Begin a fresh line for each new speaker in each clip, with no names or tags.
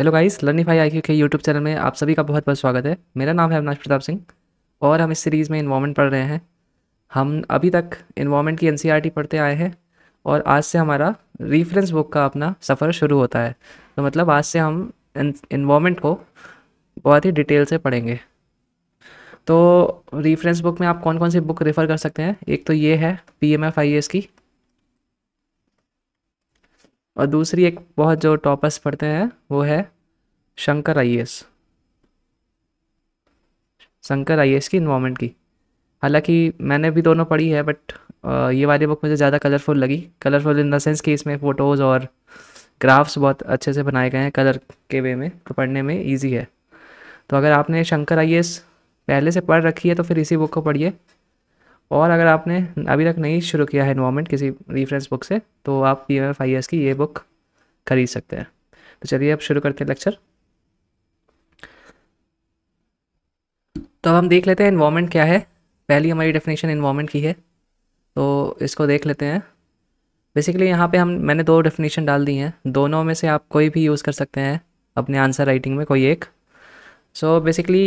Hello guys फाई आई क्यू के यूट्यूब चैनल में आप सभी का बहुत बहुत स्वागत है मेरा नाम है अविनाश प्रताप सिंह और हम इस सीरीज़ में इन्वामेंट पढ़ रहे हैं हम अभी तक इन्वामेंट की एन e पढ़ते आए हैं और आज से हमारा रेफरेंस बुक का अपना सफ़र शुरू होता है तो मतलब आज से हम इन्वामेंट को बहुत ही डिटेल से पढ़ेंगे तो रेफरेंस बुक में आप कौन कौन सी बुक रेफ़र कर सकते हैं एक तो ये है P M F I S की और दूसरी एक बहुत जो टॉपर्स पढ़ते हैं वो है शंकर आई शंकर आई की इन्वामेंट की हालांकि मैंने भी दोनों पढ़ी है बट ये वाली बुक मुझे ज़्यादा कलरफुल लगी कलरफुल इन द सेंस कि इसमें फ़ोटोज़ और ग्राफ्स बहुत अच्छे से बनाए गए हैं कलर के वे में तो पढ़ने में ईजी है तो अगर आपने शंकर आई पहले से पढ़ रखी है तो फिर इसी बुक को पढ़िए और अगर आपने अभी तक नहीं शुरू किया है इन्वामेंट किसी रिफ्रेंस बुक से तो आप पी एम एफ की ये बुक खरीद सकते हैं तो चलिए अब शुरू करते हैं लेक्चर तो अब हम देख लेते हैं इन्वामेंट क्या है पहली हमारी डेफिनेशन इन्वामेंट की है तो इसको देख लेते हैं बेसिकली यहाँ पे हम मैंने दो डेफिनेशन डाल दी हैं दोनों में से आप कोई भी यूज़ कर सकते हैं अपने आंसर राइटिंग में कोई एक so basically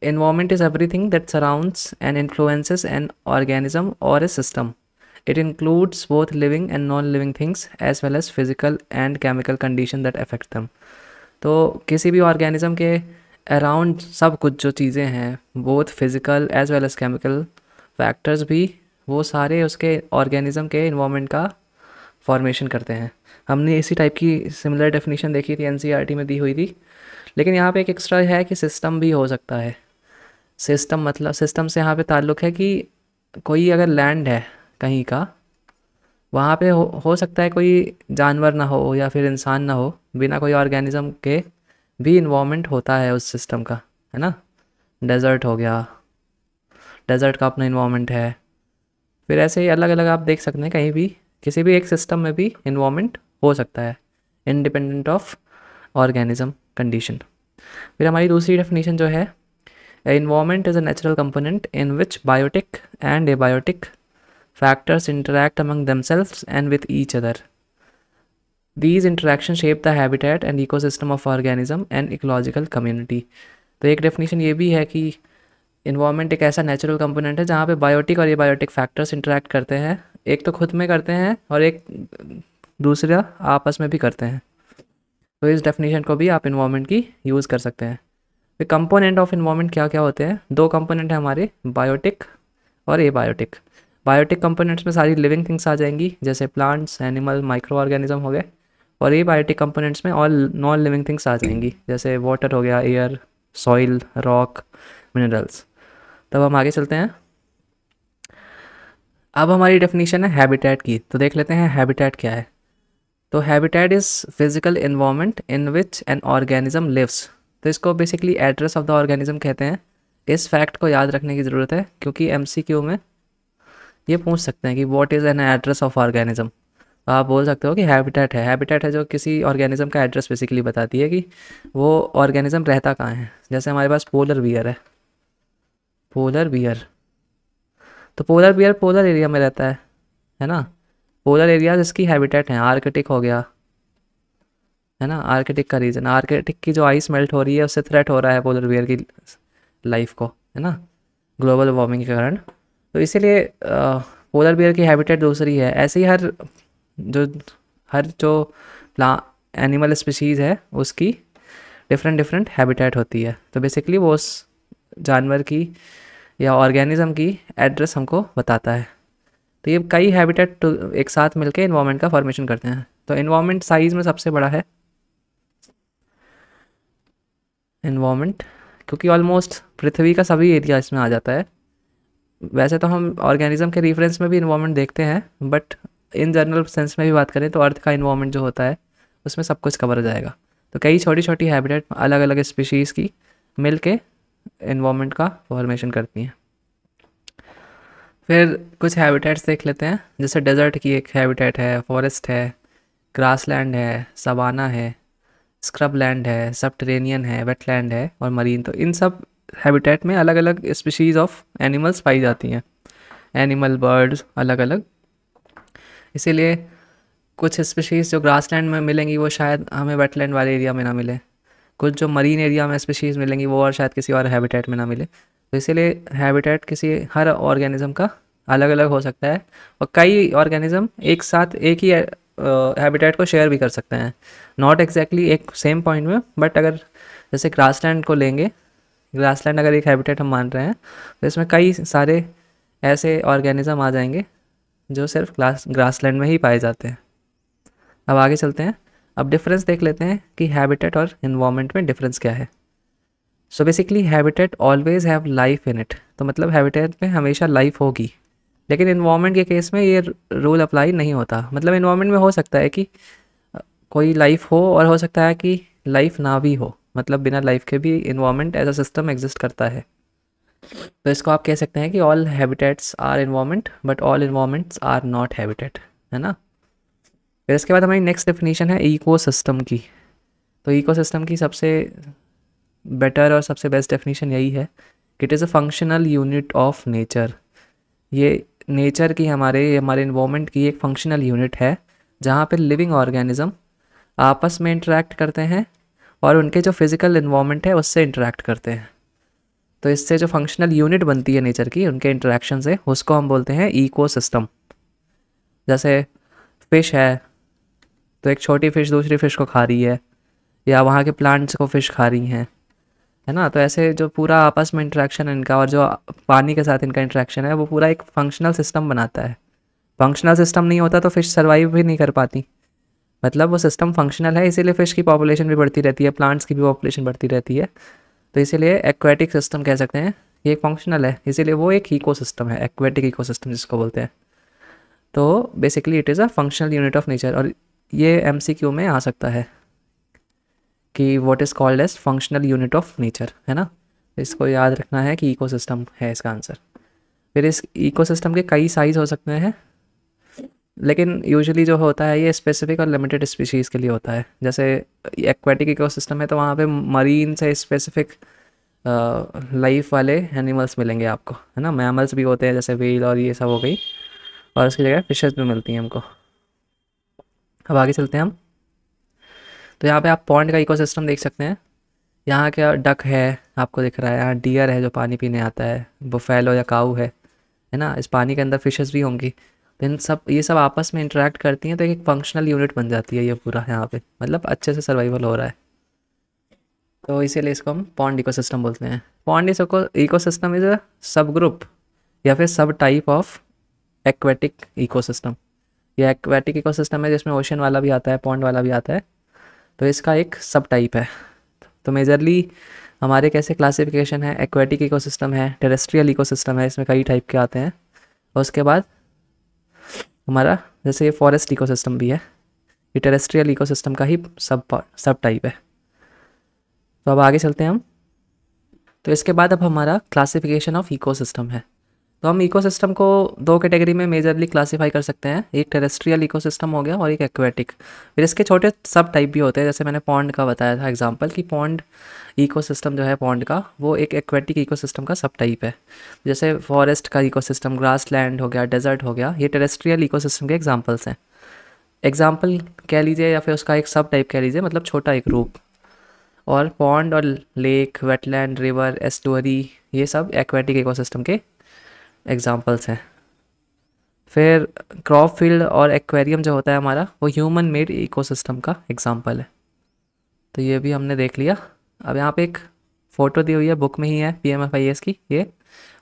environment is everything that surrounds and influences an organism or a system. It includes both living and non-living things as well as physical and chemical condition that affect them. तो किसी भी organism के around सब कुछ जो चीज़ें हैं both physical as well as chemical factors भी वो सारे उसके ऑर्गेनिज्म के इन्वामेंट का फॉर्मेशन करते हैं हमने इसी टाइप की सिमिलर डेफिनेशन देखी थी एन में दी हुई थी लेकिन यहाँ पे एक एक्स्ट्रा है कि सिस्टम भी हो सकता है सिस्टम मतलब सिस्टम से यहाँ पे ताल्लुक़ है कि कोई अगर लैंड है कहीं का वहाँ पे हो हो सकता है कोई जानवर ना हो या फिर इंसान ना हो बिना कोई ऑर्गेनिज़म के भी इन्वॉलमेंट होता है उस सिस्टम का है ना डेजर्ट हो गया डेजर्ट का अपना इन्वामेंट है फिर ऐसे ही अलग अलग आप देख सकते हैं कहीं भी किसी भी एक सिस्टम में भी इन्वामेंट हो सकता है इंडिपेंडेंट ऑफ ऑर्गेनिज्म कंडीशन फिर हमारी दूसरी डेफिनेशन जो है environment is a natural component in which biotic and abiotic factors interact among themselves and with each other. These interactions shape the habitat and ecosystem of organism and ecological community. तो एक definition ये भी है कि environment एक ऐसा natural component है जहाँ पे बायोटिक और एबायोटिक फैक्टर्स इंटरेक्ट करते हैं एक तो खुद में करते हैं और एक दूसरा आपस में भी करते हैं तो इस डेफिनेशन को भी आप इन्वामेंट की यूज़ कर सकते हैं तो कंपोनेंट ऑफ इन्वायरमेंट क्या क्या होते हैं दो कंपोनेंट हैं हमारे बायोटिक और ए बायोटिक बायोटिक कंपोनेंट्स में सारी लिविंग थिंग्स आ जाएंगी जैसे प्लांट्स एनिमल माइक्रो ऑर्गेनिज्म हो गए और ए बायोटिक कंपोनेंट्स में और नॉन लिविंग थिंग्स आ जाएंगी जैसे वाटर हो गया एयर सॉइल रॉक मिनरल्स तब हम आगे चलते हैं अब हमारी डेफिनेशन है हैबिटेट की तो देख लेते हैं हैबिटेट क्या है तो habitat is physical environment in which an organism lives तो इसको basically address of the organism कहते हैं इस फैक्ट को याद रखने की ज़रूरत है क्योंकि एम में ये पूछ सकते हैं कि what is an address of organism तो आप बोल सकते हो कि हैबिटेट है हैबिटेट है जो किसी ऑर्गेनिज्म का एड्रेस बेसिकली बताती है कि वो ऑर्गेनिज्म रहता कहाँ है जैसे हमारे पास पोलर बियर है पोलर बियर तो पोलर बियर पोलर एरिया में रहता है है ना पोलर एरियाज इसकी हैबिटेट हैं आर्कटिक हो गया है ना आर्कटिक का रीजन आर्कटिक की जो आइस मेल्ट हो रही है उससे थ्रेट हो रहा है पोलर बियर की लाइफ को है ना ग्लोबल वार्मिंग के कारण तो इसीलिए पोलर बियर की हैबिटेट दूसरी है ऐसे ही हर जो हर जो प्ला एनिमल स्पीशीज़ है उसकी डिफरेंट डिफरेंट हैबिटेट होती है तो बेसिकली वो उस जानवर की या ऑर्गेनिज्म की एड्रेस हमको बताता है तो ये कई हैबिटेट तो एक साथ मिलके इन्वामेंट का फॉर्मेशन करते हैं तो इन्वामेंट साइज़ में सबसे बड़ा है इन्वामेंट क्योंकि ऑलमोस्ट पृथ्वी का सभी एरिया इसमें आ जाता है वैसे तो हम ऑर्गेनिज्म के रेफरेंस में भी इन्वामेंट देखते हैं बट इन जनरल सेंस में भी बात करें तो अर्थ का इन्वामेंट जो होता है उसमें सब कुछ कवर हो जाएगा तो कई छोटी छोटी हैबिटेट अलग अलग स्पीशीज़ की मिल के इन्वामेंट का फॉर्मेशन करती हैं फिर कुछ हैबिटेट्स देख लेते हैं जैसे डेजर्ट की एक हैबिटेट है फॉरेस्ट है ग्रासलैंड है सवाना है स्क्रब लैंड है सब ट्रेनियन है वेटलैंड है और मरीन तो इन सब हैबिटेट में अलग अलग स्पीशीज़ ऑफ एनिमल्स पाई जाती हैं एनिमल बर्ड्स अलग अलग इसीलिए कुछ स्पीशीज़ जो ग्रासलैंड में मिलेंगी वो शायद हमें वेटलैंड वाले एरिया में ना मिले कुछ जो मरीन एरिया में स्पीशीज़ मिलेंगी वो और शायद किसी और हैबिटेट में ना मिले तो इसीलिए हैबिटेट किसी हर ऑर्गेनिज़म का अलग अलग हो सकता है और कई ऑर्गेनिज़म एक साथ एक ही हैबिटेट uh, को शेयर भी कर सकते हैं नॉट एग्जैक्टली एक सेम पॉइंट में बट अगर जैसे ग्रास लैंड को लेंगे ग्रास लैंड अगर एक हैबिटेट हम मान रहे हैं तो इसमें कई सारे ऐसे ऑर्गेनिज़म आ जाएंगे जो सिर्फ ग्रास ग्रास लैंड में ही पाए जाते हैं अब आगे चलते हैं अब डिफरेंस देख लेते हैं कि हैबिटेट और इन्वामेंट में डिफरेंस क्या है so basically habitat always have life in it तो मतलब हैबिटेट में हमेशा लाइफ होगी लेकिन इन्वामेंट के केस में ये रूल अप्लाई नहीं होता मतलब इन्वामेंट में हो सकता है कि कोई लाइफ हो और हो सकता है कि लाइफ ना भी हो मतलब बिना लाइफ के भी environment as a system exist करता है तो इसको आप कह सकते हैं कि all habitats are environment but all environments are not habitat है ना फिर इसके बाद हमारी नेक्स्ट डेफिनेशन है इको की तो इको की सबसे बेटर और सबसे बेस्ट डेफिनेशन यही है कि it is a functional unit of nature ये नेचर की हमारे हमारे इन्वामेंट की एक फंक्शनल यूनिट है जहाँ पर लिविंग ऑर्गेनिज़म आपस में इंटरेक्ट करते हैं और उनके जो फिज़िकल इन्वामेंट है उससे इंटरेक्ट करते हैं तो इससे जो फंक्शनल यूनिट बनती है नेचर की उनके इंटरेक्शन से उसको हम बोलते हैं इको जैसे फिश है तो एक छोटी फ़िश दूसरी फ़िश को खा रही है या वहाँ के प्लांट्स को फ़िश खा रही हैं है ना तो ऐसे जो पूरा आपस में इंट्रैक्शन है इनका और जो पानी के साथ इनका इंट्रैक्शन है वो पूरा एक फंक्शनल सिस्टम बनाता है फंक्शनल सिस्टम नहीं होता तो फिश सर्वाइव भी नहीं कर पाती मतलब वो सिस्टम फंक्शनल है इसीलिए फ़िश की पॉपुलेशन भी बढ़ती रहती है प्लांट्स की भी पॉपुलेशन बढ़ती रहती है तो इसीलिए एक्वेटिक सिस्टम कह सकते हैं ये एक फंक्शनल है इसीलिए वो एक सिस्टम है एक्वेटिक सिस्टम जिसको बोलते हैं तो basically it is a functional unit of nature और ये एम में आ सकता है कि what is called as functional unit of nature है ना इसको याद रखना है कि इको है इसका आंसर फिर इस इको के कई साइज़ हो सकते हैं लेकिन यूजुअली जो होता है ये स्पेसिफिक और लिमिटेड स्पीशीज़ के लिए होता है जैसे एक्वेटिक इकोसिस्टम है तो वहाँ पे मरीन से स्पेसिफिक लाइफ वाले एनिमल्स मिलेंगे आपको है ना मैमल्स भी होते हैं जैसे व्हील और ये सब हो गई और उसकी जगह फिशेज भी मिलती हैं हमको अब आगे चलते हैं हम तो यहाँ पे आप पॉन्ड का इकोसिस्टम देख सकते हैं यहाँ क्या डक है आपको दिख रहा है यहाँ डियर है जो पानी पीने आता है बुफेलो या काऊ है है ना इस पानी के अंदर फिशेस भी होंगी तो इन सब ये सब आपस में इंटरेक्ट करती हैं तो एक फंक्शनल यूनिट बन जाती है ये पूरा यहाँ पर मतलब अच्छे से सर्वाइवल हो रहा है तो इसीलिए इसको हम पॉन्ड इको बोलते हैं पॉन्ड इस सिस्टम इज अ सब ग्रुप या फिर subtype of aquatic ecosystem ये एक्वेटिक इकोसिस्टम है जिसमें ओशन वाला भी आता है पॉन्ड वाला भी आता है तो इसका एक सब टाइप है तो मेजरली हमारे कैसे क्लासिफिकेशन है एक्वेटिक इकोसिस्टम है टेरेस्ट्रियल इकोसिस्टम है इसमें कई टाइप के आते हैं और उसके बाद हमारा जैसे ये फॉरेस्ट इकोसिस्टम भी है ये टेरेस्ट्रियल इकोसिस्टम का ही सब सब टाइप है तो अब आगे चलते हैं हम तो इसके बाद अब हमारा क्लासिफिकेशन ऑफ इकोसिस्टम है तो हम इकोसिस्टम को दो कैटेगरी में मेजरली क्लासिफाई कर सकते हैं एक टेरेस्ट्रियल इकोसिस्टम हो गया और एक एक्वेटिक फिर इसके छोटे सब टाइप भी होते हैं जैसे मैंने पॉन्ड का बताया था एग्जांपल कि पॉन्ड इकोसिस्टम जो है पॉन्ड का वो एक एक्वेटिक इकोसिस्टम का सब टाइप है जैसे फॉरेस्ट का इको सिस्टम हो गया डेजर्ट हो गया ये टेरेस्ट्रियल इको के एग्जाम्पल्स हैं एग्जाम्पल कह लीजिए या फिर उसका एक सब टाइप कह लीजिए मतलब छोटा एक रूप और पॉन्ड और लेक वेटलैंड रिवर एस्टोरी ये सब एक्वेटिक इकोसिस्टम के एग्ज़ाम्पल्स हैं फिर क्रॉप फील्ड और एक्वेरियम जो होता है हमारा वो ह्यूमन मेड इकोसिस्टम का एग्ज़ाम्पल है तो ये भी हमने देख लिया अब यहाँ पे एक फ़ोटो दी हुई है बुक में ही है P M F I S की ये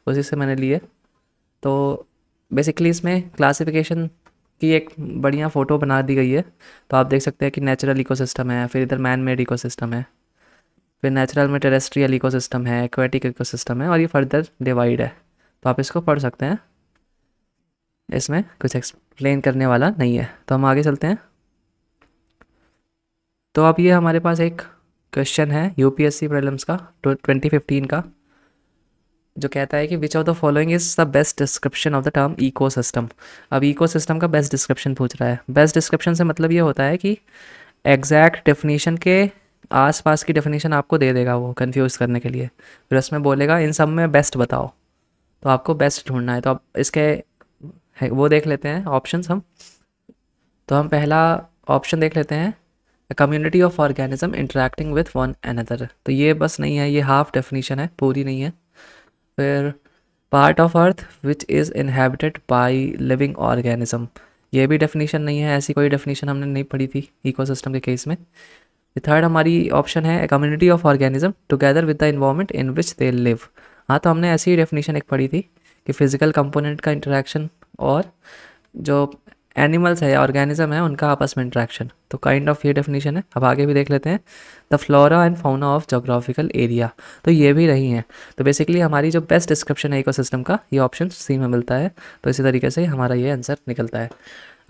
उसी से मैंने लिए तो बेसिकली इसमें क्लासीफिकेशन की एक बढ़िया फ़ोटो बना दी गई है तो आप देख सकते हैं कि नेचुरल इकोसिस्टम है फिर इधर मैन मेड इकोसिस्टम है फिर नेचुरल में टेरेस्ट्रियल इकोसिस्टम है एक्वेटिक इकोसिस्टम है और ये फर्दर डिवाइड है तो आप इसको पढ़ सकते हैं इसमें कुछ एक्सप्लेन करने वाला नहीं है तो हम आगे चलते हैं तो अब ये हमारे पास एक क्वेश्चन है यूपीएससी प्रीलिम्स का ट्वेंटी फिफ्टीन का जो कहता है कि which of the following is the best description of the term eco system अब इको सिस्टम का बेस्ट डिस्क्रिप्शन पूछ रहा है बेस्ट डिस्क्रिप्शन से मतलब ये होता है कि एग्जैक्ट डेफिनेशन के आसपास की डेफिनेशन आपको दे देगा वो कंफ्यूज करने के लिए फिर उसमें बोलेगा इन सब में बेस्ट बताओ तो आपको बेस्ट ढूंढना है तो आप इसके वो देख लेते हैं ऑप्शन हम तो हम पहला ऑप्शन देख लेते हैं community of organism interacting with one another तो ये बस नहीं है ये हाफ डेफिनीशन है पूरी नहीं है फिर part of earth which is inhabited by living organism ये भी डेफिनीशन नहीं है ऐसी कोई डेफिनीशन हमने नहीं पढ़ी थी इकोसिस्टम के केस में थर्ड हमारी ऑप्शन है community of organism together with the environment in which they live हाँ तो हमने ऐसी ही डेफिनेशन एक पढ़ी थी कि फ़िज़िकल कंपोनेंट का इंटरेक्शन और जो एनिमल्स है या ऑर्गेनिज्म है उनका आपस में इंटरेक्शन तो काइंड ऑफ ये डेफिनेशन है अब आगे भी देख लेते हैं the flora and fauna of geographical area तो ये भी रही हैं तो बेसिकली हमारी जो बेस्ट डिस्क्रिप्शन है इको का ये ऑप्शन सी में मिलता है तो इसी तरीके से हमारा ये आंसर निकलता है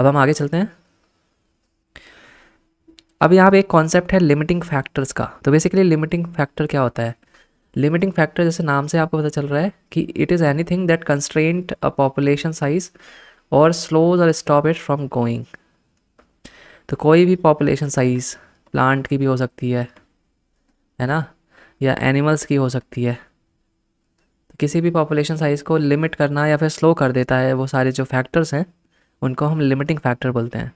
अब हम आगे चलते हैं अब यहाँ पे एक कॉन्सेप्ट है लिमिटिंग फैक्टर्स का तो बेसिकली लिमिटिंग फैक्टर क्या होता है लिमिटिंग फैक्टर जैसे नाम से आपको पता चल रहा है कि it is anything that constraint a population size or slows or stop it from going तो कोई भी पॉपुलेशन साइज प्लांट की भी हो सकती है है ना या एनिमल्स की हो सकती है तो किसी भी पॉपुलेशन साइज़ को लिमिट करना या फिर स्लो कर देता है वो सारे जो फैक्टर्स हैं उनको हम लिमिटिंग फैक्टर बोलते हैं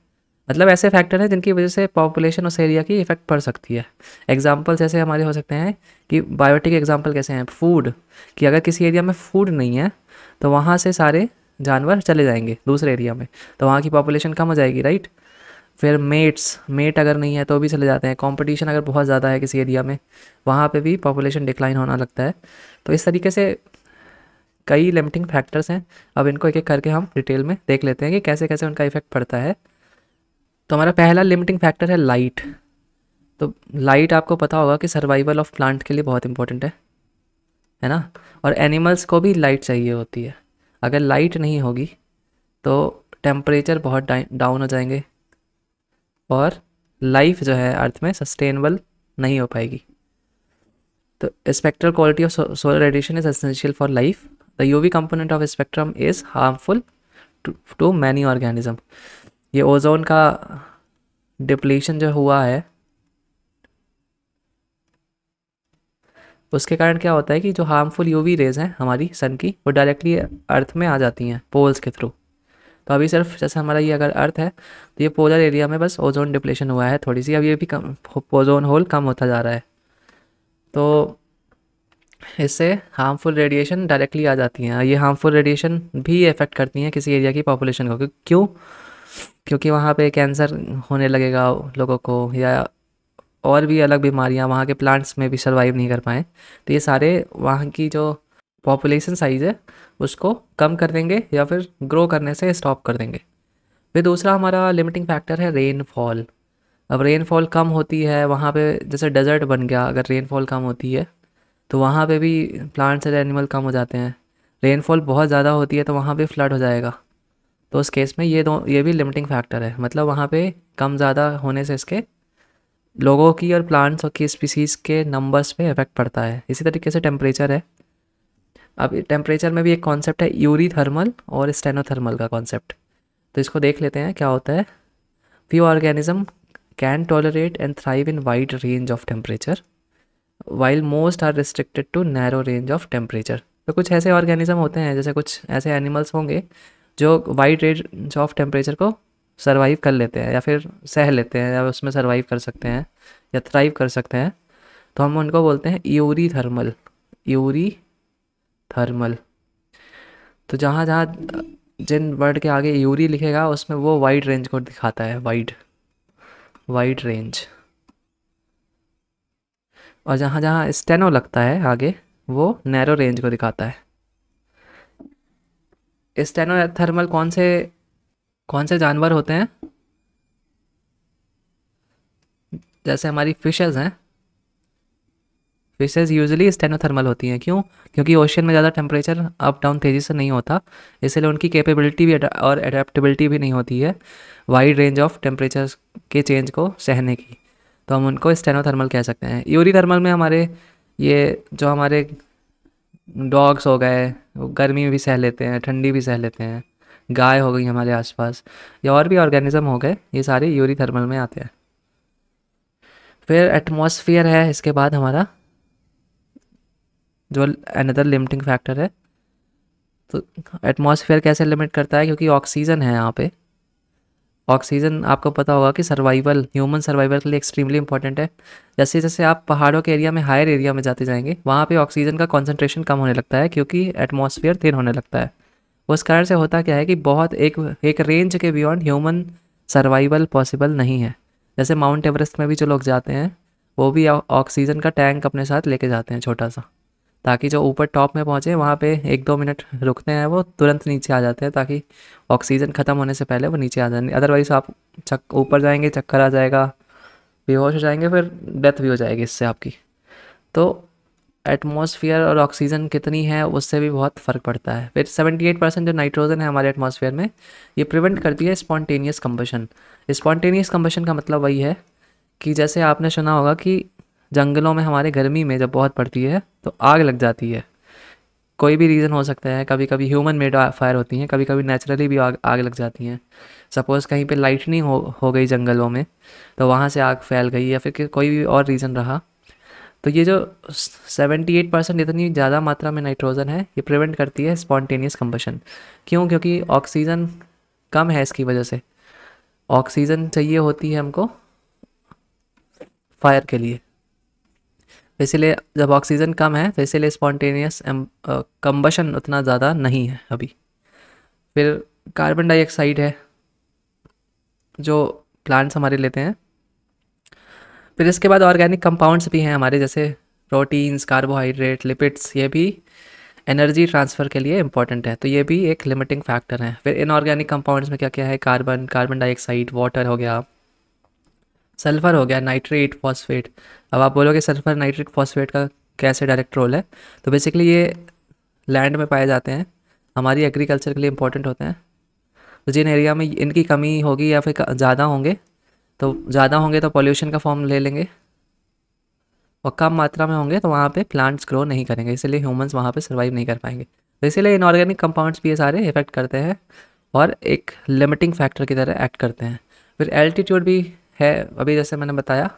मतलब ऐसे फैक्टर हैं जिनकी वजह से पॉपुलेशन उस एरिया की इफेक्ट पड़ सकती है एग्जाम्पल्स ऐसे हमारे हो सकते हैं कि बायोटिक एग्जाम्पल कैसे हैं फूड कि अगर किसी एरिया में फूड नहीं है तो वहाँ से सारे जानवर चले जाएंगे दूसरे एरिया में तो वहाँ की पॉपुलेशन कम हो जाएगी राइट फिर मेट्स मेट अगर नहीं है तो भी चले जाते हैं कॉम्पिटिशन अगर बहुत ज़्यादा है किसी एरिया में वहाँ पर भी पॉपुलेशन डिक्लाइन होना लगता है तो इस तरीके से कई लिमिटिंग फैक्टर्स हैं अब इनको एक एक करके हम डिटेल में देख लेते हैं कि कैसे कैसे उनका इफेक्ट पड़ता है तो हमारा पहला लिमिटिंग फैक्टर है लाइट तो लाइट आपको पता होगा कि सर्वाइवल ऑफ प्लांट के लिए बहुत इंपॉर्टेंट है है ना और एनिमल्स को भी लाइट चाहिए होती है अगर लाइट नहीं होगी तो टेम्परेचर बहुत डाउन हो जाएंगे और लाइफ जो है अर्थ में सस्टेनेबल नहीं हो पाएगी तो spectral quality of solar radiation is essential for life the UV component of spectrum is harmful to many organism ये ओजोन का डिप्लीशन जो हुआ है उसके कारण क्या होता है कि जो हार्मफुल यूवी रेज हैं हमारी सन की वो डायरेक्टली अर्थ में आ जाती हैं पोल्स के थ्रू तो अभी सिर्फ जैसे हमारा ये अगर अर्थ है तो ये पोलर एरिया में बस ओजोन डिप्लेशन हुआ है थोड़ी सी अब ये भी कम ओजोन होल कम होता जा रहा है तो इससे हार्मफुल रेडिएशन डायरेक्टली आ जाती हैं ये हार्मफुल रेडिएशन भी इफेक्ट करती हैं किसी एरिया की पॉपुलेशन को क्यों क्योंकि वहाँ पे कैंसर होने लगेगा लोगों को या और भी अलग बीमारियाँ वहाँ के प्लांट्स में भी सर्वाइव नहीं कर पाएँ तो ये सारे वहाँ की जो पॉपुलेशन साइज़ है उसको कम कर देंगे या फिर ग्रो करने से स्टॉप कर देंगे फिर दूसरा हमारा लिमिटिंग फैक्टर है रेनफॉल अब रेनफॉल कम होती है वहाँ पे जैसे डेजर्ट बन गया अगर रेनफॉल कम होती है तो वहाँ पे भी प्लांट्स एंड एनिमल कम हो जाते हैं रेनफॉल बहुत ज़्यादा होती है तो वहाँ पे फ्लड हो जाएगा तो उस केस में ये दो ये भी लिमिटिंग फैक्टर है मतलब वहाँ पे कम ज़्यादा होने से इसके लोगों की और प्लांट्स और की स्पीसीज़ के नंबर्स पे इफेक्ट पड़ता है इसी तरीके से टेम्परेचर है अब टेम्परेचर में भी एक कॉन्सेप्ट है यूरी थर्मल और स्टेनोथर्मल का कॉन्सेप्ट तो इसको देख लेते हैं क्या होता है few organism can tolerate and thrive in wide range of temperature while most are restricted to narrow range of temperature तो कुछ ऐसे ऑर्गेनिज्म होते हैं जैसे कुछ ऐसे एनिमल्स होंगे जो वाइड रेंज ऑफ टेम्परेचर को सर्वाइव कर लेते हैं या फिर सह लेते हैं या उसमें सर्वाइव कर सकते हैं या थ्राइव कर सकते हैं तो हम उनको बोलते हैं यूरी थर्मल यूरी थर्मल तो जहाँ जहाँ जिन वर्ड के आगे यूरी लिखेगा उसमें वो वाइड रेंज को दिखाता है वाइड वाइड रेंज और जहाँ जहाँ स्टेनो लगता है आगे वो नैरो रेंज को दिखाता है थर्मल कौन से कौन से जानवर होते हैं जैसे हमारी फिशेज़ हैं फिशेज़ यूजली स्टेनोथर्मल होती हैं क्यों क्योंकि ओशियन में ज़्यादा टेम्परेचर अप डाउन तेज़ी से नहीं होता इसलिए उनकी कैपेबिलिटी भी और अडेप्टबिलिटी भी नहीं होती है वाइड रेंज ऑफ टेम्परेचर के चेंज को सहने की तो हम उनको थर्मल कह सकते हैं यूरी थर्मल में हमारे ये जो हमारे डॉग्स हो गए गर्मी भी सह लेते हैं ठंडी भी सह लेते हैं गाय हो गई हमारे आसपास या और भी ऑर्गेनिज्म हो गए ये सारे यूरी थर्मल में आते हैं फिर एटमोसफियर है इसके बाद हमारा जो अनदर लिमिटिंग फैक्टर है तो एटमॉस्फेयर कैसे लिमिट करता है क्योंकि ऑक्सीजन है यहाँ पे ऑक्सीजन आपको पता होगा कि सर्वाइवल ह्यूमन सर्वाइवल के लिए एक्सट्रीमली इंपॉर्टेंट है जैसे जैसे आप पहाड़ों के एरिया में हायर एरिया में जाते जाएंगे वहाँ पे ऑक्सीजन का कॉन्सेंट्रेशन कम होने लगता है क्योंकि एटमोसफियर थिन होने लगता है उस कारण से होता क्या है कि बहुत एक एक रेंज के बियॉन्ड ह्यूमन सर्वाइवल पॉसिबल नहीं है जैसे माउंट एवरेस्ट में भी जो लोग जाते हैं वो भी ऑक्सीजन का टैंक अपने साथ लेके जाते हैं छोटा सा ताकि जो ऊपर टॉप में पहुँचे वहाँ पे एक दो मिनट रुकते हैं वो तुरंत नीचे आ जाते हैं ताकि ऑक्सीजन ख़त्म होने से पहले वो नीचे आ जाए अदरवाइज़ आप चक ऊपर जाएंगे चक्कर आ जाएगा बेहोश हो जाएंगे फिर डेथ भी हो जाएगी इससे आपकी तो एटमॉस्फेयर और ऑक्सीजन कितनी है उससे भी बहुत फ़र्क पड़ता है फिर 78 परसेंट जो नाइट्रोजन है हमारे एटमॉस्फेयर में ये प्रिवेंट करती है स्पॉन्टेनियस कम्बशन स्पॉन्टेनियस कम्बशन का मतलब वही है कि जैसे आपने सुना होगा कि जंगलों में हमारे गर्मी में जब बहुत पड़ती है तो आग लग जाती है कोई भी रीज़न हो सकता है कभी कभी ह्यूमन मेड फायर होती हैं कभी कभी नेचुरली भी आग आग लग जाती हैं सपोज़ कहीं पे लाइटनिंग हो हो गई जंगलों में तो वहाँ से आग फैल गई या फिर कोई भी और रीज़न रहा तो ये जो 78 परसेंट इतनी ज़्यादा मात्रा में नाइट्रोजन है ये प्रिवेंट करती है स्पॉन्टेनियस कम्बशन क्यों क्योंकि ऑक्सीजन कम है इसकी वजह से ऑक्सीजन चाहिए होती है हमको फायर के लिए तो इसीलिए जब ऑक्सीजन कम है तो इसीलिए स्पॉन्टेनियस कम्बशन um, uh, उतना ज़्यादा नहीं है अभी फिर कार्बन डाइऑक्साइड है जो प्लांट्स हमारे लेते हैं फिर इसके बाद ऑर्गेनिक कंपाउंड्स भी हैं हमारे जैसे प्रोटीन्स कार्बोहाइड्रेट लिपिड्स ये भी एनर्जी ट्रांसफ़र के लिए इंपॉर्टेंट है तो ये भी एक लिमिटिंग फैक्टर है फिर इनऑर्गेनिक कंपाउंड्स में क्या क्या है कार्बन कार्बन डाइऑक्साइड वाटर हो गया सल्फ़र हो गया नाइट्रेट फॉस्फेट अब आप बोलोगे सल्फर नाइट्रिक फॉस्फेट का कैसे डायरेक्ट रोल है तो बेसिकली ये लैंड में पाए जाते हैं हमारी एग्रीकल्चर के लिए इंपॉर्टेंट होते हैं तो जिन एरिया में इनकी कमी होगी या फिर ज़्यादा होंगे तो ज़्यादा होंगे तो पॉल्यूशन का फॉर्म ले लेंगे और कम मात्रा में होंगे तो वहाँ पे प्लांट्स ग्रो नहीं करेंगे इसलिए ह्यूमंस वहाँ पे सर्वाइव नहीं कर पाएंगे तो इसीलिए इनऑर्गेनिक कंपाउंड्स भी ये सारे इफेक्ट करते हैं और एक लिमिटिंग फैक्टर की तरह एक्ट करते हैं फिर एल्टीट्यूड भी है अभी जैसे मैंने बताया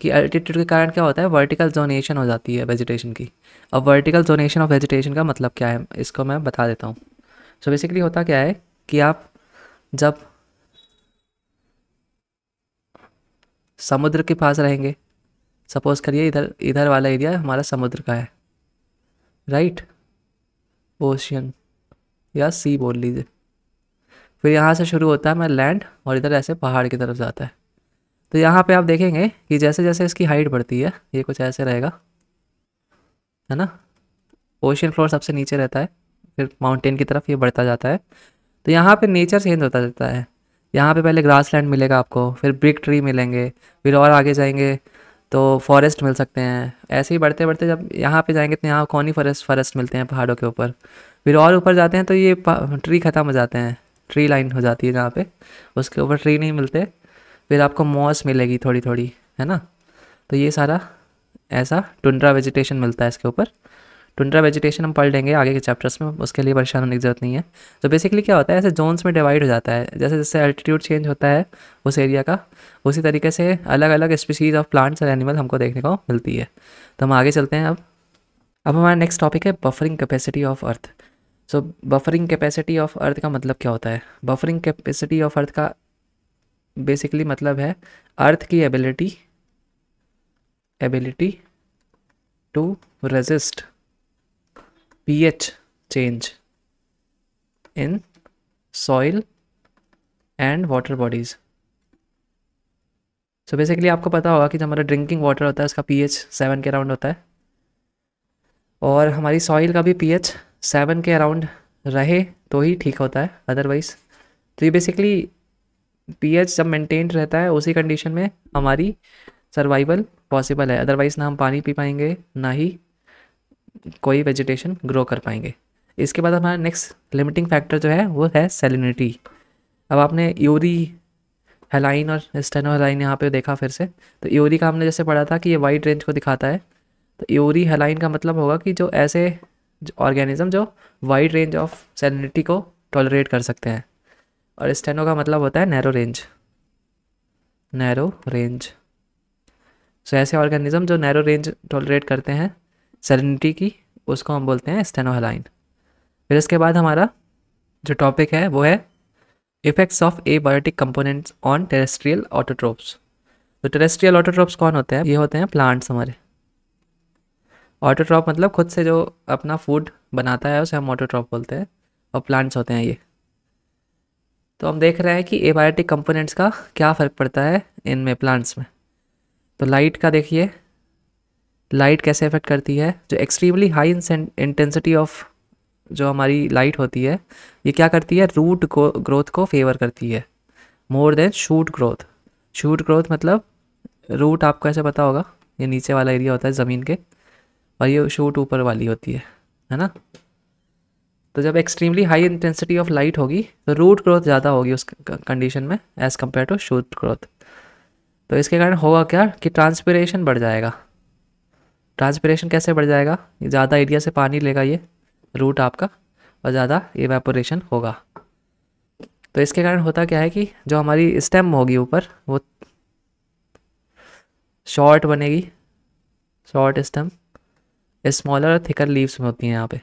कि अल्टीट्यूड के कारण क्या होता है वर्टिकल जोनेशन हो जाती है वेजिटेशन की अब वर्टिकल जोनेशन ऑफ वेजिटेशन का मतलब क्या है इसको मैं बता देता हूँ सो बेसिकली होता क्या है कि आप जब समुद्र के पास रहेंगे सपोज करिए इधर इधर वाला एरिया हमारा समुद्र का है राइट ओशियन या सी बोल लीजिए फिर यहाँ से शुरू होता है मैं लैंड और इधर ऐसे पहाड़ की तरफ जाता है तो यहाँ पे आप देखेंगे कि जैसे जैसे इसकी हाइट बढ़ती है ये कुछ ऐसे रहेगा है ना ओशियन फ्लोर सबसे नीचे रहता है फिर माउंटेन की तरफ ये बढ़ता जाता है तो यहाँ पे नेचर चेंज होता जाता है यहाँ पे पहले ग्रास लैंड मिलेगा आपको फिर ब्रिक ट्री मिलेंगे फिर और आगे जाएंगे तो फॉरेस्ट मिल सकते हैं ऐसे ही बढ़ते बढ़ते जब यहाँ पे जाएंगे तो यहाँ कौनी फॉरेस्ट फॉरेस्ट मिलते हैं पहाड़ों के ऊपर फिर और ऊपर जाते हैं तो ये ट्री ख़त्म हो जाते हैं ट्री लाइन हो जाती है जहाँ पे उसके ऊपर ट्री नहीं मिलते फिर आपको मॉस मिलेगी थोड़ी थोड़ी है ना तो ये सारा ऐसा टुंड्रा वेजिटेशन मिलता है इसके ऊपर टुंड्रा वेजिटेशन हम पढ़ लेंगे आगे के चैप्टर्स में उसके लिए परेशान होने की जरूरत नहीं है तो बेसिकली क्या होता है ऐसे जोन्स में डिवाइड हो जाता है जैसे जैसे अल्टीट्यूड चेंज होता है उस एरिया का उसी तरीके से अलग अलग स्पीसीज ऑफ प्लांट्स और एनिमल हमको देखने को मिलती है तो हम आगे चलते हैं अब अब हमारा नेक्स्ट टॉपिक है buffering capacity of earth so buffering capacity of earth का मतलब क्या होता है बफरिंग कैपेसिटी ऑफ अर्थ का बेसिकली मतलब है अर्थ की ability ability to resist pH change in soil and water bodies so basically आपको पता होगा कि जो हमारा ड्रिंकिंग वाटर होता है उसका पीएच सेवन के अराउंड होता है और हमारी सॉइल का भी पीएच सेवन के अराउंड रहे तो ही ठीक होता है अदरवाइज तो ये बेसिकली पीएच जब मेंटेन रहता है उसी कंडीशन में हमारी सर्वाइवल पॉसिबल है अदरवाइज़ ना हम पानी पी पाएंगे ना ही कोई वेजिटेशन ग्रो कर पाएंगे इसके बाद हमारा नेक्स्ट लिमिटिंग फैक्टर जो है वो है सेलिनिटी अब आपने यूरी हेलाइन और हेलाइन यहाँ पे देखा फिर से तो यूरी का हमने जैसे पढ़ा था कि ये वाइड रेंज को दिखाता है तो यूरी हेलाइन का मतलब होगा कि जो ऐसे ऑर्गेनिज्म जो वाइड रेंज ऑफ सेलिनिटी को टॉलरेट कर सकते हैं और स्टेनो का मतलब होता है narrow range narrow range so ऐसे ऑर्गेनिज्म जो नैरो रेंज टॉलरेट करते हैं सेलिनिटी की उसको हम बोलते हैं स्टेनोहलाइन फिर इसके बाद हमारा जो टॉपिक है वो है effects of abiotic components on terrestrial autotrophs तो टेरेस्ट्रियल ऑटोट्रोप्स कौन होते हैं ये होते हैं प्लांट्स हमारे ऑटोट्रॉप मतलब खुद से जो अपना फूड बनाता है उसे हम ऑटोट्रॉप बोलते हैं और प्लांट्स होते हैं ये तो हम देख रहे हैं कि एबायोटिक कंपोनेंट्स का क्या फ़र्क पड़ता है इनमें प्लांट्स में तो लाइट का देखिए लाइट कैसे इफेक्ट करती है जो एक्सट्रीमली हाई इंटेंसिटी ऑफ जो हमारी लाइट होती है ये क्या करती है रूट को ग्रोथ को फेवर करती है more than shoot growth shoot growth मतलब रूट आपको ऐसे पता होगा ये नीचे वाला एरिया होता है ज़मीन के और ये शूट ऊपर वाली होती है है ना तो जब extremely high intensity of light होगी तो रूट ग्रोथ ज़्यादा होगी उस कंडीशन में as compare to shoot growth तो इसके कारण होगा क्या कि ट्रांसपेरेशन बढ़ जाएगा ट्रांसपीरेशन कैसे बढ़ जाएगा ज़्यादा एरिया से पानी लेगा ये रूट आपका और ज़्यादा एवेपोरेशन होगा तो इसके कारण होता क्या है कि जो हमारी स्टेम होगी ऊपर वो शॉर्ट बनेगी शॉर्ट स्टेम स्मॉलर और थिकर लीव्स में होती हैं यहाँ पे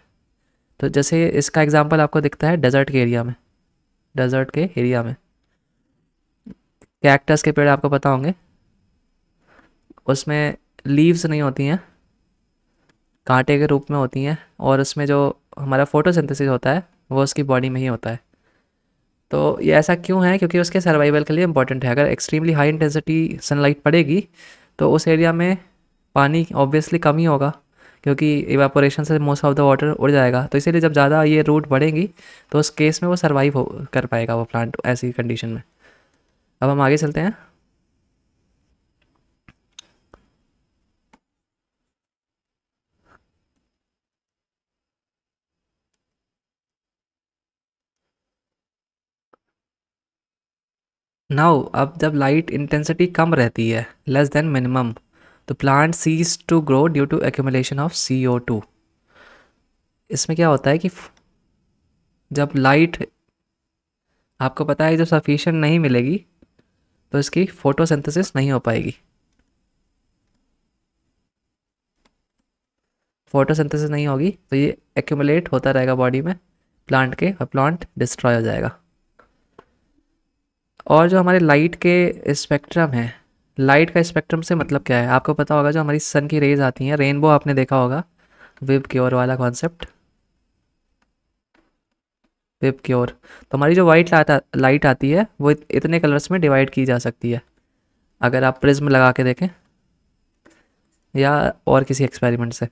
तो जैसे इसका एग्जाम्पल आपको दिखता है डेजर्ट के एरिया में डेजर्ट के एरिया में कैक्टस के पेड़ आपको पता होंगे उसमें लीव्स नहीं होती हैं कांटे के रूप में होती हैं और उसमें जो हमारा फोटोसिंथेसिस होता है वो उसकी बॉडी में ही होता है तो ये ऐसा क्यों है क्योंकि उसके सर्वाइवल के लिए इंपॉर्टेंट है अगर एक्सट्रीमली हाई इंटेंसिटी सनलाइट पड़ेगी तो उस एरिया में पानी ऑब्वियसली कम ही होगा क्योंकि इवापोरेशन से मोस्ट ऑफ द वाटर उड़ जाएगा तो इसीलिए जब ज़्यादा ये रूट बढ़ेंगी तो उस केस में वो सर्वाइव हो कर पाएगा वो प्लांट ऐसी कंडीशन में अब हम आगे चलते हैं नाउ अब जब लाइट इंटेंसिटी कम रहती है less than minimum the plant ceases to grow due to accumulation of C O two इसमें क्या होता है कि जब लाइट आपको पता है जब सफिशेंट नहीं मिलेगी तो इसकी फोटोसिंथेसिस नहीं हो पाएगी फोटोसिंथेसिस नहीं होगी तो ये एक्यूमुलेट होता रहेगा बॉडी में प्लांट के और प्लांट डिस्ट्रॉय हो जाएगा और जो हमारे लाइट के स्पेक्ट्रम है लाइट का स्पेक्ट्रम से मतलब क्या है आपको पता होगा जो हमारी सन की रेज आती हैं रेनबो आपने देखा होगा वेब क्योर वाला कॉन्सेप्ट वेब क्योर तो हमारी जो वाइट लाइट आती है वो इतने कलर्स में डिवाइड की जा सकती है अगर आप प्रिज्म लगा के देखें या और किसी एक्सपेरिमेंट से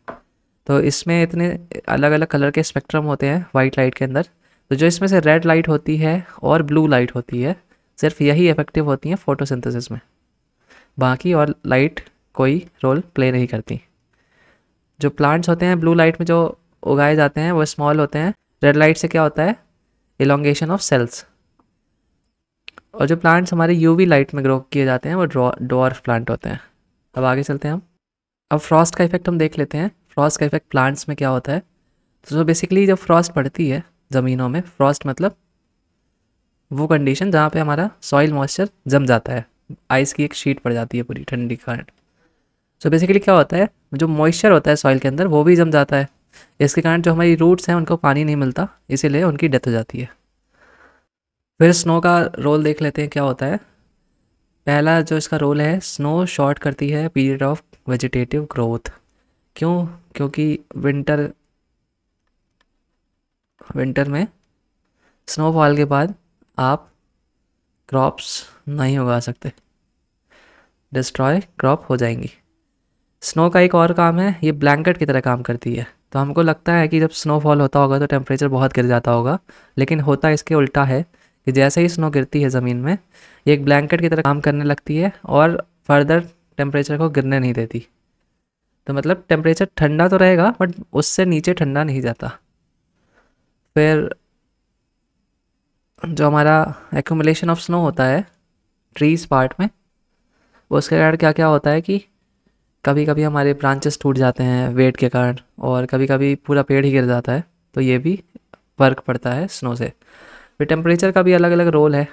तो इसमें इतने अलग अलग कलर के स्पेक्ट्रम होते हैं वाइट लाइट के अंदर तो जो इसमें से रेड लाइट होती है और ब्लू लाइट होती है सिर्फ यही इफेक्टिव होती हैं फोटोसिंथेसिस में बाकी और लाइट कोई रोल प्ले नहीं करती जो प्लांट्स होते हैं ब्लू लाइट में जो उगाए जाते हैं वो स्मॉल होते हैं रेड लाइट से क्या होता है एलोंगेशन ऑफ सेल्स और जो प्लांट्स हमारे यूवी लाइट में ग्रो किए जाते हैं वो ड्रॉ प्लांट होते हैं अब आगे चलते हैं हम अब फ्रॉस्ट का इफेक्ट हम देख लेते हैं फ्रॉस्ट का इफेक्ट प्लांट्स में क्या होता है तो जो बेसिकली जब फ्रॉस्ट पड़ती है ज़मीनों में फ्रॉस्ट मतलब वो कंडीशन जहाँ पे हमारा सॉइल मॉइस्चर जम जाता है आइस की एक शीट पड़ जाती है पूरी ठंडी कारण सो बेसिकली क्या होता है जो मॉइस्चर होता है सॉइल के अंदर वो भी जम जाता है इसके कारण जो हमारी रूट्स हैं उनको पानी नहीं मिलता इसीलिए उनकी डेथ हो जाती है फिर स्नो का रोल देख लेते हैं क्या होता है पहला जो इसका रोल है स्नो शॉर्ट करती है पीरियड ऑफ वेजिटेटिव ग्रोथ क्यों क्योंकि विंटर विंटर में स्नोफॉल के बाद आप क्रॉप्स नहीं उगा सकते डिस्ट्रॉय क्रॉप हो जाएंगी स्नो का एक और काम है ये ब्लैंकेट की तरह काम करती है तो हमको लगता है कि जब स्नोफॉल होता होगा तो टेम्परेचर बहुत गिर जाता होगा लेकिन होता इसके उल्टा है कि जैसे ही स्नो गिरती है ज़मीन में ये एक ब्लैंकेट की तरह काम करने लगती है और फर्दर टेम्परेचर को गिरने नहीं देती तो मतलब टेम्परेचर ठंडा तो रहेगा बट उससे नीचे ठंडा नहीं जाता फिर जो हमारा एकोमलेशन ऑफ स्नो होता है ट्रीज पार्ट में उसके कारण क्या क्या होता है कि कभी कभी हमारे ब्रांचेस टूट जाते हैं वेट के कारण और कभी कभी पूरा पेड़ ही गिर जाता है तो ये भी फ़र्क पड़ता है स्नो से फिर टेम्परेचर का भी अलग अलग रोल है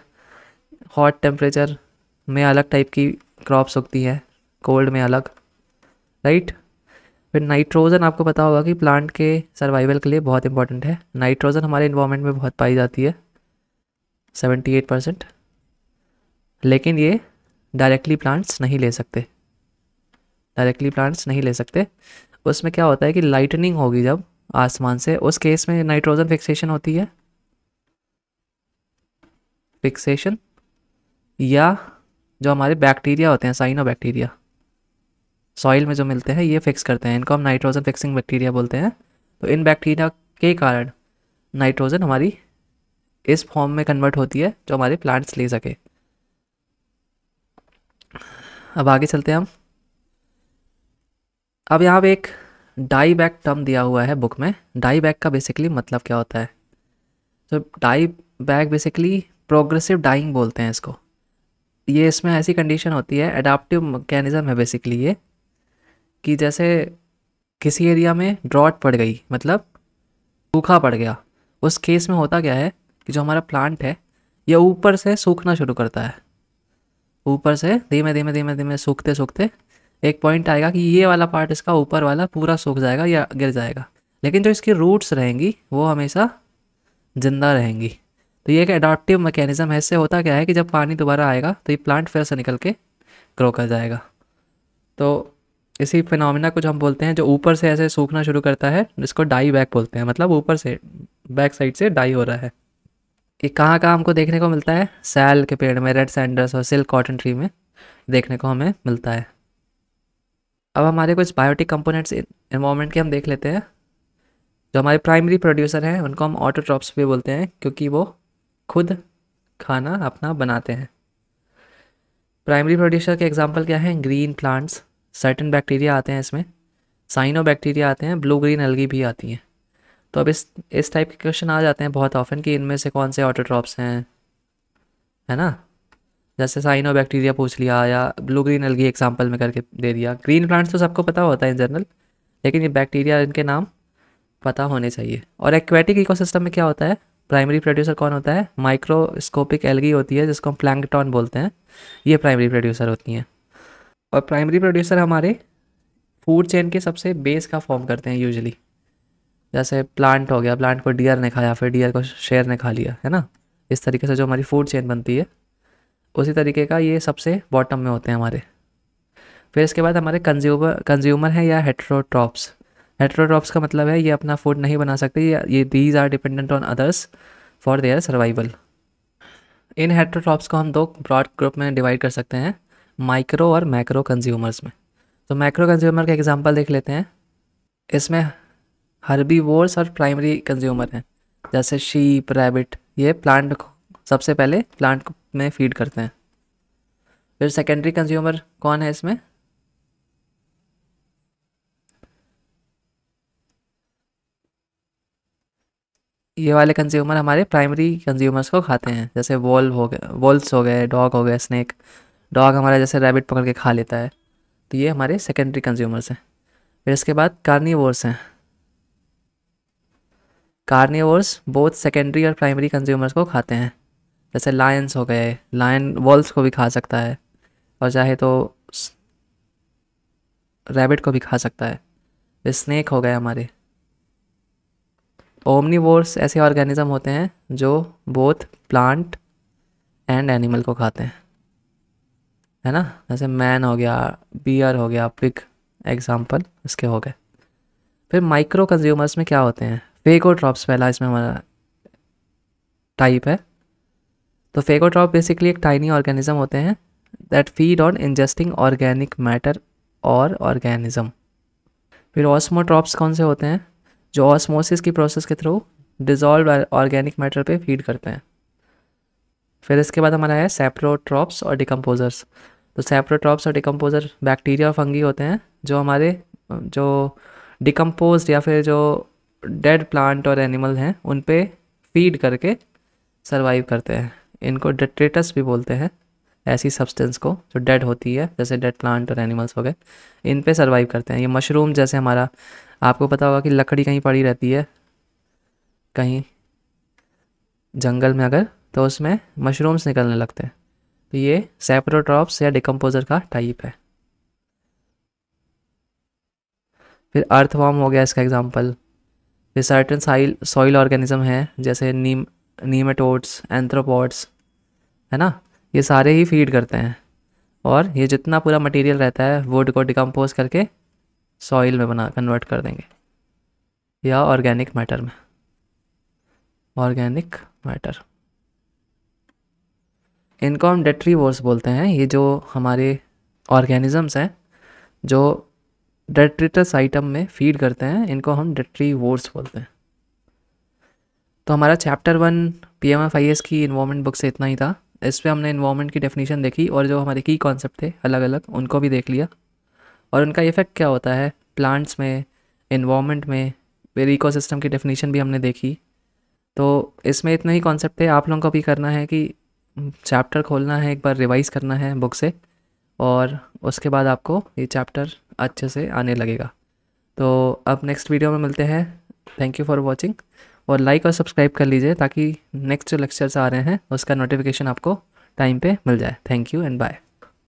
हॉट टेम्परेचर में अलग टाइप की क्रॉप्स उगती हैं कोल्ड में अलग राइट फिर नाइट्रोजन आपको पता होगा कि प्लांट के सर्वाइवल के लिए बहुत इंपॉर्टेंट है नाइट्रोजन हमारे इन्वामेंट में बहुत पाई जाती है सेवेंटी एट परसेंट लेकिन ये डायरेक्टली प्लांट्स नहीं ले सकते डायरेक्टली प्लांट्स नहीं ले सकते उसमें क्या होता है कि लाइटनिंग होगी जब आसमान से उस केस में नाइट्रोजन फिक्सेशन होती है फिक्सेशन या जो हमारे बैक्टीरिया होते हैं साइनो बैक्टीरिया सॉइल में जो मिलते हैं ये फिक्स करते हैं इनको हम नाइट्रोजन फिक्सिंग बैक्टीरिया बोलते हैं तो इन बैक्टीरिया के कारण नाइट्रोजन हमारी इस फॉर्म में कन्वर्ट होती है जो हमारे प्लांट्स ले सके अब आगे चलते हैं हम अब यहाँ पे एक डाई बैक टर्म दिया हुआ है बुक में डाई बैक का बेसिकली मतलब क्या होता है तो die back basically progressive dying बोलते हैं इसको ये इसमें ऐसी कंडीशन होती है अडाप्टिव मैकेनिज़्म है बेसिकली ये कि जैसे किसी एरिया में ड्रॉट पड़ गई मतलब सूखा पड़ गया उस केस में होता क्या है कि जो हमारा प्लांट है यह ऊपर से सूखना शुरू करता है ऊपर से धीमे धीमे धीमे धीमे सूखते सूखते एक पॉइंट आएगा कि ये वाला पार्ट इसका ऊपर वाला पूरा सूख जाएगा या गिर जाएगा लेकिन जो इसकी रूट्स रहेंगी वो हमेशा जिंदा रहेंगी तो ये एक अडाप्टिव मैकेनिज़्म है इससे होता क्या है कि जब पानी दोबारा आएगा तो ये प्लांट फिर से निकल के ग्रो कर जाएगा तो इसी फिनोमिना को जो हम बोलते हैं जो ऊपर से ऐसे सूखना शुरू करता है इसको डाई बैक बोलते हैं मतलब ऊपर से बैक साइड से डाई हो रहा है कि कहाँ कहाँ हमको देखने को मिलता है सैल के पेड़ में रेड सैंडर्स और सिल्क कॉटन ट्री में देखने को हमें मिलता है अब हमारे कुछ बायोटिक कंपोनेंट्स इन्वामेंट के हम देख लेते हैं जो हमारे प्राइमरी प्रोड्यूसर हैं उनको हम ऑटोट्रॉप्स भी बोलते हैं क्योंकि वो खुद खाना अपना बनाते हैं प्राइमरी प्रोड्यूसर के एग्जाम्पल क्या हैं ग्रीन प्लांट्स सर्टन बैक्टीरिया आते हैं इसमें साइनो बैक्टीरिया आते हैं ब्लू ग्रीन अलगी भी आती हैं तो अब इस इस टाइप के क्वेश्चन आ जाते हैं बहुत ऑफन कि इनमें से कौन से ऑटोट्रॉप्स हैं है ना जैसे साइनो बैक्टीरिया पूछ लिया या ब्लू ग्रीन एलगी एग्जाम्पल में करके दे दिया ग्रीन प्लांट्स तो सबको पता होता है इन जनरल लेकिन ये बैक्टीरिया इनके नाम पता होने चाहिए और एक्वेटिक इकोसिस्टम में क्या होता है प्राइमरी प्रोड्यूसर कौन होता है माइक्रोस्कोपिक एलगी होती है जिसको हम प्लैंकटॉन बोलते हैं ये प्राइमरी प्रोड्यूसर होती हैं और प्राइमरी प्रोड्यूसर हमारे फूड चेन के सबसे बेस का फॉर्म करते हैं यूजली जैसे प्लांट हो गया प्लांट को डियर ने खाया फिर डियर को शेर ने खा लिया है ना इस तरीके से जो हमारी फूड चेन बनती है उसी तरीके का ये सबसे बॉटम में होते हैं हमारे फिर इसके बाद हमारे कंज्यूमर कंज्यूमर हैं या हेट्रोट्रॉप्स हेट्रोट्रॉप्स का मतलब है ये अपना फूड नहीं बना सकते ये these are dependent on others for their survival इन हेट्रोट्रॉप्स को हम दो ब्रॉड ग्रुप में डिवाइड कर सकते हैं माइक्रो और मैक्रो कंज्यूमर्स में तो माइक्रो कंज्यूमर का एग्जाम्पल देख लेते हैं इसमें वोर्स और प्राइमरी कंज्यूमर हैं जैसे शीप रैबिट ये प्लांट सबसे पहले प्लांट में फीड करते हैं फिर सेकेंडरी कंज्यूमर कौन है इसमें ये वाले कंज्यूमर हमारे प्राइमरी कंज्यूमर्स को खाते हैं जैसे वॉल हो गए वॉल्स हो गए डॉग हो गए स्नैक डॉग हमारा जैसे रैबिट पकड़ के खा लेता है तो ये हमारे सेकेंडरी कंज्यूमर्स हैं फिर इसके बाद कार्नीवोर्स हैं कार्निवर्स बहुत सेकेंडरी और प्राइमरी कंज्यूमर्स को खाते हैं जैसे लायंस हो गए लायन वॉल्स को भी खा सकता है और चाहे तो रैबिट को भी खा सकता है स्नैक हो गए हमारे ओमनीवोर्स ऐसे ऑर्गेनिज्म होते हैं जो बोथ प्लांट एंड एनिमल को खाते हैं है ना जैसे मैन हो गया बियर हो गया पिग एग्जाम्पल इसके हो गए फिर माइक्रो कंज्यूमर्स में क्या होते हैं फेको ड्रॉप्स पहला इसमें हमारा टाइप है तो फेको ड्रॉप बेसिकली एक टाइनी ऑर्गेनिज्म होते हैं that feed on ingesting organic matter और ऑर्गेनिज्म फिर ऑस्मोट्रॉप्स कौन से होते हैं जो ऑस्मोसिस की प्रोसेस के थ्रू डिजॉल्व ऑर्गेनिक मैटर पे फीड करते हैं फिर इसके बाद हमारा है सेप्रोट्रॉप्स और डिकम्पोजर्स तो सेप्रोट्रॉप्स और डिकम्पोजर बैक्टीरिया और फंगी होते हैं जो हमारे जो डिकम्पोज या फिर जो डेड प्लांट और एनिमल हैं उन पे फीड करके सर्वाइव करते हैं इनको डेट्रेटस भी बोलते हैं ऐसी सब्सटेंस को जो डेड होती है जैसे डेड प्लांट और एनिमल्स हो गए इन पे सर्वाइव करते हैं ये मशरूम जैसे हमारा आपको पता होगा कि लकड़ी कहीं पड़ी रहती है कहीं जंगल में अगर तो उसमें मशरूम्स निकलने लगते हैं तो ये सेप्रोट्रॉप्स या डिकम्पोजर का टाइप है फिर अर्थवॉर्म हो गया इसका example they certain soil soil organism हैं जैसे नीम नीमेटोड्स एंथ्रोपोड्स है ना ये सारे ही फीड करते हैं और ये जितना पूरा मटेरियल रहता है वुड को डिकम्पोज करके सॉइल में बना कन्वर्ट कर देंगे या ऑर्गेनिक मैटर में ऑर्गेनिक मैटर इनको हम डेट्री बोलते हैं ये जो हमारे ऑर्गेनिजम्स हैं जो डेट्रिटस आइटम में फीड करते हैं इनको हम डेट्री वोर्स बोलते हैं तो हमारा chapter one P M F I S S environment book से इतना ही था इस पर हमने इन्वामेंट की डेफिनेशन देखी और जो हमारे की कॉन्सेप्ट थे अलग अलग उनको भी देख लिया और उनका इफ़ेक्ट क्या होता है प्लांट्स में इन्वामेंट में फिर इकोसिस्टम की डेफिनेशन भी हमने देखी तो इसमें इतना ही कॉन्सेप्ट है आप लोगों को भी करना है कि चैप्टर खोलना है एक बार रिवाइज़ करना है बुक से और उसके बाद आपको ये चैप्टर अच्छे से आने लगेगा तो अब नेक्स्ट वीडियो में मिलते हैं थैंक यू फॉर वॉचिंग और लाइक और सब्सक्राइब कर लीजिए ताकि नेक्स्ट जो लेक्चर्स आ रहे हैं उसका नोटिफिकेशन आपको टाइम पे मिल जाए थैंक यू एंड बाय